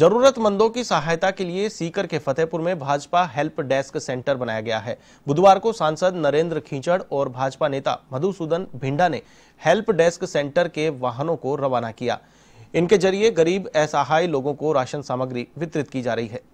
जरूरतमंदों की सहायता के लिए सीकर के फतेहपुर में भाजपा हेल्प डेस्क सेंटर बनाया गया है बुधवार को सांसद नरेंद्र खींचड़ और भाजपा नेता मधुसूदन भिंडा ने हेल्प डेस्क सेंटर के वाहनों को रवाना किया इनके जरिए गरीब असहाय लोगों को राशन सामग्री वितरित की जा रही है